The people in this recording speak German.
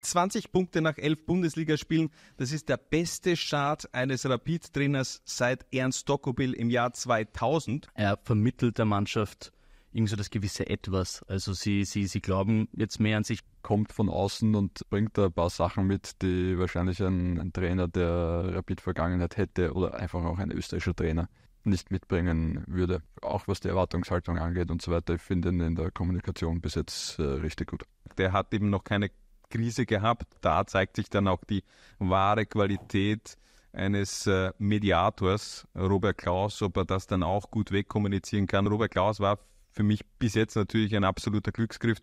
20 Punkte nach 11 Bundesligaspielen. Das ist der beste Start eines Rapid-Trainers seit Ernst Dokobil im Jahr 2000. Er vermittelt der Mannschaft irgendwie so das gewisse Etwas. Also sie, sie, sie glauben jetzt mehr an sich. Kommt von außen und bringt da ein paar Sachen mit, die wahrscheinlich ein, ein Trainer der Rapid-Vergangenheit hätte oder einfach auch ein österreichischer Trainer nicht mitbringen würde. Auch was die Erwartungshaltung angeht und so weiter. Ich finde ihn in der Kommunikation bis jetzt äh, richtig gut. Der hat eben noch keine Krise gehabt. Da zeigt sich dann auch die wahre Qualität eines äh, Mediators, Robert Klaus, ob er das dann auch gut wegkommunizieren kann. Robert Klaus war für mich bis jetzt natürlich ein absoluter Glücksgriff